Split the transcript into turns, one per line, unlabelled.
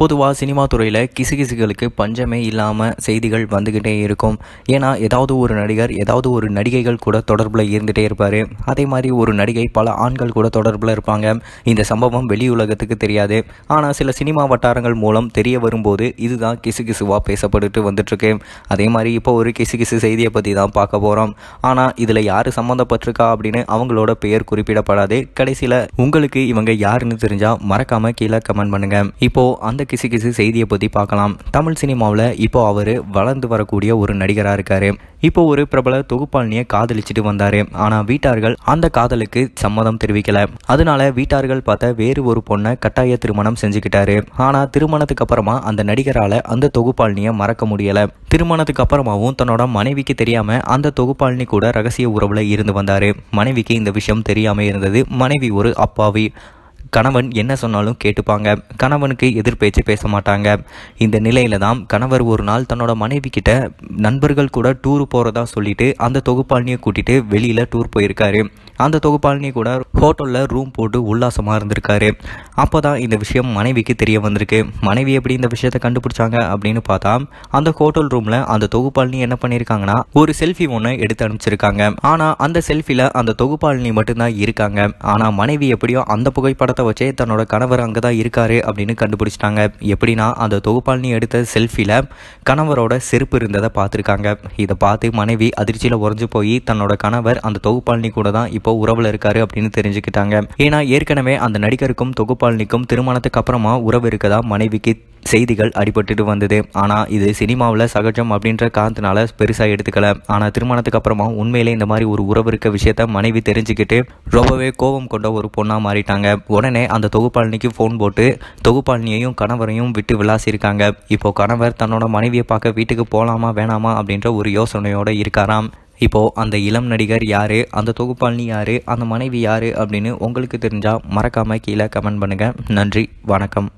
பொதுவாக சினிமா துறையில் கிசுகிசுகளுக்கு பஞ்சமே இல்லாமல் செய்திகள் வந்துக்கிட்டே இருக்கும் ஏன்னா ஏதாவது ஒரு நடிகர் ஏதாவது ஒரு நடிகைகள் கூட தொடர்பில் இருந்துகிட்டே இருப்பார் அதே மாதிரி ஒரு நடிகை பல ஆண்கள் கூட தொடர்பில் இருப்பாங்க இந்த சம்பவம் வெளி உலகத்துக்கு தெரியாது ஆனால் சில சினிமா வட்டாரங்கள் மூலம் தெரிய வரும்போது இதுதான் கிசுகிசுவாக பேசப்பட்டுட்டு வந்துட்டுருக்கு அதே மாதிரி இப்போ ஒரு கிசுகிசு செய்தியை பற்றி தான் பார்க்க போகிறோம் ஆனால் இதில் யார் சம்மந்தப்பட்டிருக்கா அப்படின்னு அவங்களோட பெயர் குறிப்பிடப்படாது கடைசியில் உங்களுக்கு இவங்க யாருன்னு தெரிஞ்சால் மறக்காமல் கீழே கமெண்ட் பண்ணுங்கள் இப்போது அந்த கிசுகிசு செய்தியை பற்றி பார்க்கலாம் தமிழ் சினிமாவில் இப்போ அவர் வளர்ந்து வரக்கூடிய ஒரு நடிகராக இருக்கார் இப்போ ஒரு பிரபல தொகுப்பாளினியை காதலிச்சுட்டு வந்தார் ஆனால் வீட்டார்கள் அந்த காதலுக்கு சம்மதம் தெரிவிக்கல அதனால வீட்டார்கள் பார்த்த வேறு ஒரு பொண்ணை கட்டாய திருமணம் செஞ்சுக்கிட்டாரு ஆனால் திருமணத்துக்கு அப்புறமா அந்த நடிகரால் அந்த தொகுப்பாளினியை மறக்க முடியலை திருமணத்துக்கு அப்புறமாவும் தன்னோட மனைவிக்கு தெரியாமல் அந்த தொகுப்பாளினி கூட ரகசிய உறவில் இருந்து வந்தார் மனைவிக்கு இந்த விஷயம் தெரியாமல் இருந்தது மனைவி ஒரு அப்பாவி கணவன் என்ன சொன்னாலும் கேட்டுப்பாங்க கணவனுக்கு எதிர்பேச்சு பேச மாட்டாங்க இந்த நிலையில தான் கணவர் ஒரு நாள் தன்னோட மனைவி கிட்ட நண்பர்கள் கூட டூர் போகிறதா சொல்லிட்டு அந்த தொகுப்பாளினியை கூட்டிட்டு வெளியில் டூர் போயிருக்காரு அந்த தொகுப்பாளினி கூட ஹோட்டலில் ரூம் போட்டு உல்லாசமாக இருந்திருக்காரு அப்போ தான் இந்த விஷயம் மனைவிக்கு தெரிய வந்திருக்கு மனைவி எப்படி இந்த விஷயத்தை கண்டுபிடிச்சாங்க அப்படின்னு பார்த்தா அந்த ஹோட்டல் ரூமில் அந்த தொகுப்பாளினி என்ன பண்ணியிருக்காங்கன்னா ஒரு செல்ஃபி ஒன்று எடுத்து அனுப்பிச்சிருக்காங்க ஆனால் அந்த செல்ஃபியில் அந்த தொகுப்பாளினி மட்டும்தான் இருக்காங்க ஆனால் மனைவி எப்படியோ அந்த புகைப்படத்தை வச்சே தன்னோட கணவர் அங்கே தான் இருக்காரு அப்படின்னு கண்டுபிடிச்சிட்டாங்க எப்படின்னா அந்த தொகுப்பாளினி எடுத்த செல்ஃபியில் கணவரோட செருப்பு இருந்ததை பார்த்துருக்காங்க இதை பார்த்து மனைவி அதிர்ச்சியில் உறைஞ்சு போய் தன்னோட கணவர் அந்த தொகுப்பாளினி கூட தான் இப்போ உறவில் இருக்காரு அப்படின்னு தெரிஞ்சுக்கிட்டாங்க ஏன்னா ஏற்கனவே அந்த நடிகருக்கும் தொகுப்பு ராஜபால்னிக்கும் திருமணத்துக்கு அப்புறமா உறவு இருக்கதா மனைவிக்கு செய்திகள் அடிபட்டுட்டு வந்தது ஆனால் இது சினிமாவில் சகஜம் அப்படின்ற காரணத்தினால பெருசாக எடுத்துக்கல ஆனால் திருமணத்துக்கு அப்புறமா உண்மையிலே இந்த மாதிரி ஒரு உறவு இருக்க விஷயத்த மனைவி தெரிஞ்சுக்கிட்டு ரொம்பவே கோபம் கொண்ட ஒரு பொண்ணாக மாறிட்டாங்க உடனே அந்த தொகுப்பாளினிக்கு ஃபோன் போட்டு தொகுப்பாளினியையும் கணவரையும் விட்டு விளாசிருக்காங்க இப்போ கணவர் தன்னோட மனைவியை பார்க்க வீட்டுக்கு போகலாமா வேணாமா அப்படின்ற ஒரு யோசனையோடு இருக்காராம் இப்போது அந்த இளம் நடிகர் யார் அந்த தொகுப்பாளினி யார் அந்த மனைவி யார் அப்படின்னு உங்களுக்கு தெரிஞ்சால் மறக்காமல் கீழே கமெண்ட் பண்ணுங்கள் நன்றி வணக்கம்